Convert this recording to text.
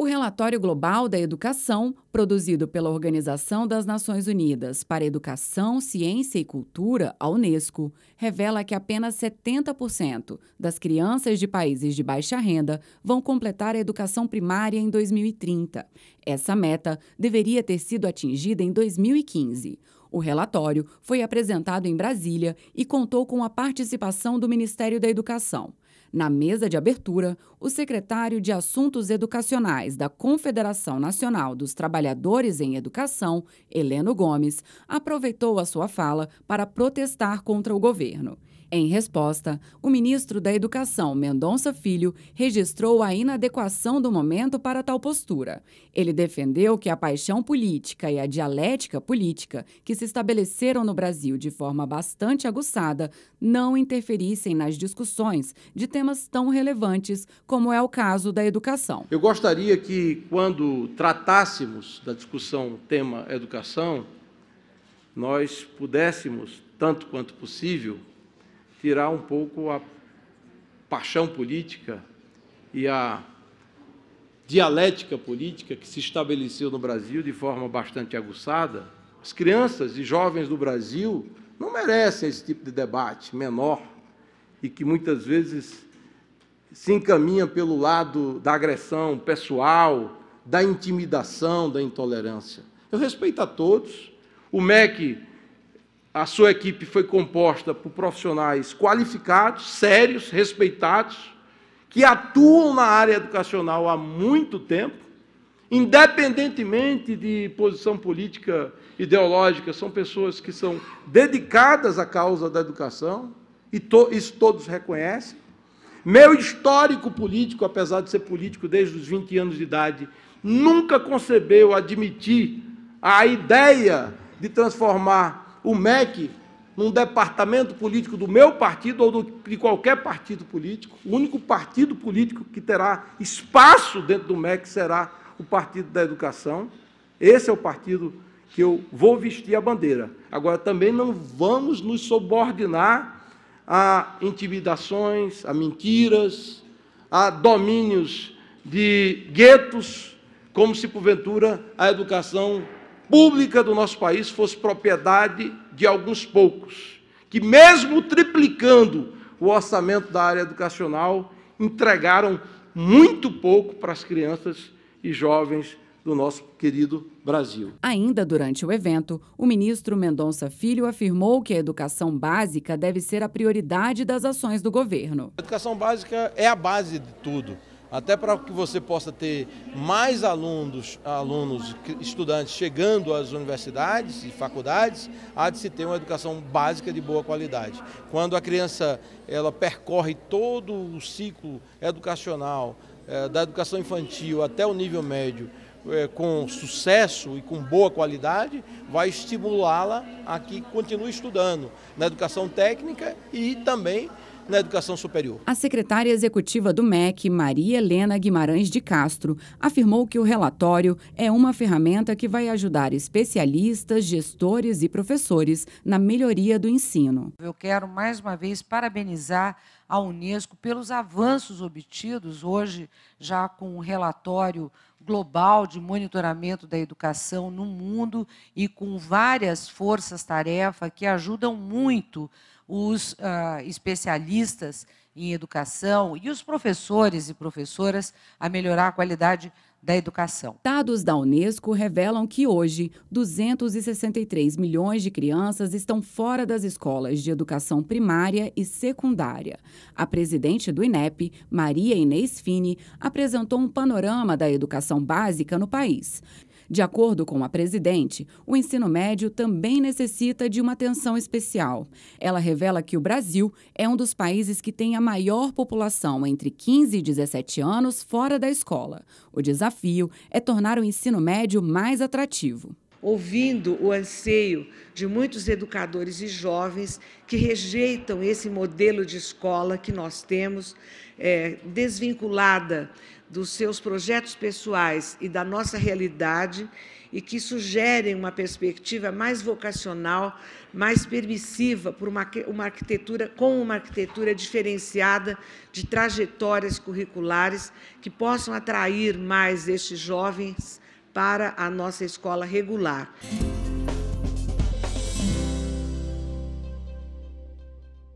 O relatório global da educação, produzido pela Organização das Nações Unidas para Educação, Ciência e Cultura, a Unesco, revela que apenas 70% das crianças de países de baixa renda vão completar a educação primária em 2030. Essa meta deveria ter sido atingida em 2015. O relatório foi apresentado em Brasília e contou com a participação do Ministério da Educação. Na mesa de abertura, o secretário de Assuntos Educacionais da Confederação Nacional dos Trabalhadores em Educação, Heleno Gomes, aproveitou a sua fala para protestar contra o governo. Em resposta, o ministro da Educação, Mendonça Filho, registrou a inadequação do momento para tal postura. Ele defendeu que a paixão política e a dialética política que se estabeleceram no Brasil de forma bastante aguçada não interferissem nas discussões de temas tão relevantes como é o caso da educação. Eu gostaria que, quando tratássemos da discussão tema educação, nós pudéssemos, tanto quanto possível, tirar um pouco a paixão política e a dialética política que se estabeleceu no Brasil de forma bastante aguçada. As crianças e jovens do Brasil não merecem esse tipo de debate menor e que muitas vezes se encaminha pelo lado da agressão pessoal, da intimidação, da intolerância. Eu respeito a todos. O MEC a sua equipe foi composta por profissionais qualificados, sérios, respeitados, que atuam na área educacional há muito tempo, independentemente de posição política, ideológica, são pessoas que são dedicadas à causa da educação, e to isso todos reconhecem. Meu histórico político, apesar de ser político desde os 20 anos de idade, nunca concebeu admitir a ideia de transformar o MEC num departamento político do meu partido ou de qualquer partido político. O único partido político que terá espaço dentro do MEC será o Partido da Educação. Esse é o partido que eu vou vestir a bandeira. Agora, também não vamos nos subordinar a intimidações, a mentiras, a domínios de guetos, como se porventura a educação pública do nosso país fosse propriedade de alguns poucos, que mesmo triplicando o orçamento da área educacional, entregaram muito pouco para as crianças e jovens do nosso querido Brasil. Ainda durante o evento, o ministro Mendonça Filho afirmou que a educação básica deve ser a prioridade das ações do governo. A educação básica é a base de tudo até para que você possa ter mais alunos, alunos, estudantes chegando às universidades e faculdades, há de se ter uma educação básica de boa qualidade. Quando a criança ela percorre todo o ciclo educacional, é, da educação infantil até o nível médio, é, com sucesso e com boa qualidade, vai estimulá-la a que continue estudando na educação técnica e também na educação superior. A secretária executiva do MEC, Maria Helena Guimarães de Castro, afirmou que o relatório é uma ferramenta que vai ajudar especialistas, gestores e professores na melhoria do ensino. Eu quero mais uma vez parabenizar à Unesco pelos avanços obtidos, hoje já com um relatório global de monitoramento da educação no mundo e com várias forças-tarefa que ajudam muito os uh, especialistas em educação e os professores e professoras a melhorar a qualidade educacional da educação. Dados da Unesco revelam que hoje 263 milhões de crianças estão fora das escolas de educação primária e secundária. A presidente do INEP, Maria Inês Fini, apresentou um panorama da educação básica no país. De acordo com a presidente, o ensino médio também necessita de uma atenção especial. Ela revela que o Brasil é um dos países que tem a maior população entre 15 e 17 anos fora da escola. O desafio é tornar o ensino médio mais atrativo ouvindo o anseio de muitos educadores e jovens que rejeitam esse modelo de escola que nós temos, é, desvinculada dos seus projetos pessoais e da nossa realidade, e que sugerem uma perspectiva mais vocacional, mais permissiva, por uma, uma arquitetura, com uma arquitetura diferenciada de trajetórias curriculares que possam atrair mais estes jovens para a nossa escola regular.